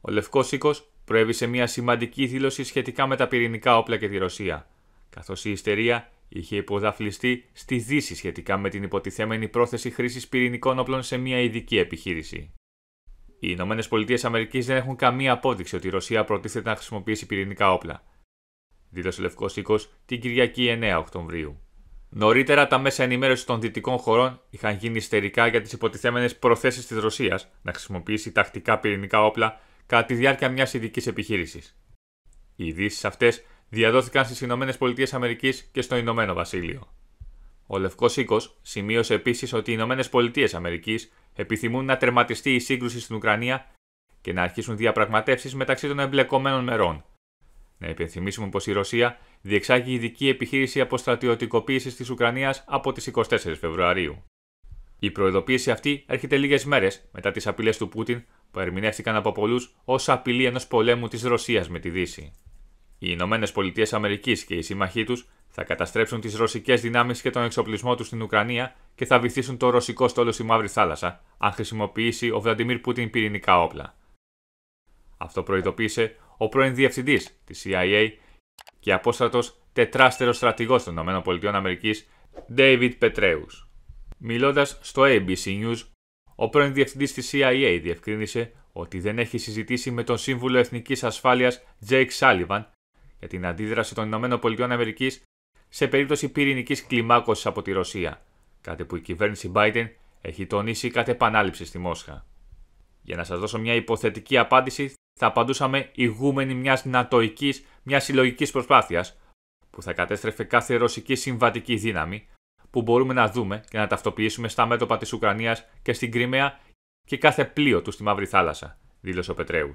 Ο Λευκός Οίκος προέβησε μια σημαντική δήλωση σχετικά με τα πυρηνικά όπλα και τη Ρωσία, καθώς η ιστερία είχε υποδαφλιστεί στη Δύση σχετικά με την υποτιθέμενη πρόθεση χρήσης πυρηνικών όπλων σε μια ειδική επιχείρηση. Οι Ηνωμένες Πολιτείες Αμερικής δεν έχουν καμία απόδειξη ότι η Ρωσία προτίθεται να χρησιμοποιήσει πυρηνικά όπλα, δήλωσε ο Λευκός Οίκος την Κυριακή 9 Οκτωβρίου. Νωρίτερα, τα μέσα ενημέρωσης των δυτικών χωρών είχαν γίνει ιστερικά για τις υποτιθέμενες προθέσεις της Ρωσίας να χρησιμοποιήσει τακτικά πυρηνικά όπλα κατά τη διάρκεια μιας ειδικής επιχείρησης. Οι ειδήσεις αυτές διαδόθηκαν στις ΗΠΑ και στο Ηνωμένο Βασίλειο. Ο Λευκός Οίκος σημείωσε επίσης ότι οι ΗΠΑ επιθυμούν να τερματιστεί η σύγκρουση στην Ουκρανία και να αρχίσουν διαπραγματεύσεις μεταξύ των εμπλεκομένων μερών. Να υπενθυμίσουμε πως η Ρωσία διεξάγει ειδική επιχείρηση αποστρατιωτικοποίησης της Ουκρανίας από τις 24 Φεβρουαρίου. Η προειδοποίηση αυτή έρχεται λίγες μέρες μετά τις απειλές του Πούτιν που ερμηνεύτηκαν από πολλούς ως απειλή ενός πολέμου της Ρωσίας με τη Δύση. Οι Ηνωμένες Πολιτείες Αμερικής και οι σύμμαχοί τους θα καταστρέψουν τις ρωσικές δυνάμεις και τον εξοπλισμό τους στην Ουκρανία και θα βυθίσουν το ρωσικό στόλο στη Μαύρη Θάλασσα, αν χρησιμοποιήσει ο Βλαντιμίρ Πούτιν πυρηνικά όπλα. Αυτό προειδοποίησε ο πρώην διευθυντής της CIA και απόστατο τετράστερος στρατηγός των ΗΠΑ, David Petraeus. Μιλώντας στο ABC News ο πρώην διευθυντής της CIA διευκρίνησε ότι δεν έχει συζητήσει με τον σύμβουλο Εθνικής Ασφάλειας Jake Sullivan για την αντίδραση των ΗΠΑ σε περίπτωση πυρηνικής κλιμάκωσης από τη Ρωσία, κάτι που η κυβέρνηση Biden έχει τονίσει κατ' επανάληψη στη Μόσχα. Για να σας δώσω μια υποθετική απάντηση, θα απαντούσαμε ηγούμενη μιας νατοικής, μιας συλλογικής προσπάθειας που θα κατέστρεφε κάθε ρωσική συμβατική δύναμη, που μπορούμε να δούμε και να ταυτοποιήσουμε στα μέτωπα της Ουκρανίας και στην Κρυμαία και κάθε πλοίο του στη Μαύρη Θάλασσα, δήλωσε ο Πετρέους.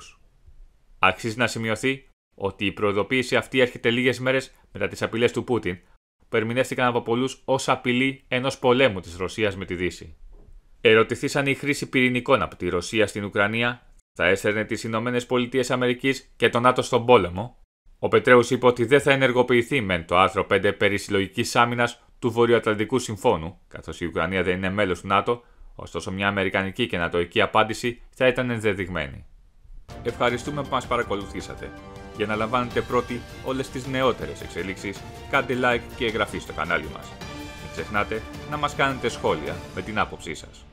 Αξίζει να σημειωθεί ότι η προειδοποίηση αυτή έρχεται λίγες μέρες μετά τις απειλές του Πούτιν, που ερμηνεύτηκαν από πολλούς ως απειλή ενός πολέμου της Ρωσίας με τη Δύση. Ερωτηθήσαν η χρήση πυρηνικών από τη Ρωσία στην Ουκρανία θα έστερνε τι ΗΠΑ και τον ΝΑΤΟ στον πόλεμο, ο Πετρέους είπε ότι δεν θα ενεργοποιηθεί μεν το άρθρο 5 περί συλλογικής άμυνας του Βορειοατλαντικού Συμφώνου, καθώς η Ουκρανία δεν είναι μέλος του ΝΑΤΟ, ωστόσο μια Αμερικανική και Νατοϊκή απάντηση θα ήταν ενδεδειγμένη. Ευχαριστούμε που μας παρακολουθήσατε. Για να λαμβάνετε πρώτοι όλες τις νεότερες εξελίξεις, κάντε like και εγγραφή στο κανάλι μας. Μην ξεχνάτε να μας κάνετε σχόλια με την άποψή σας.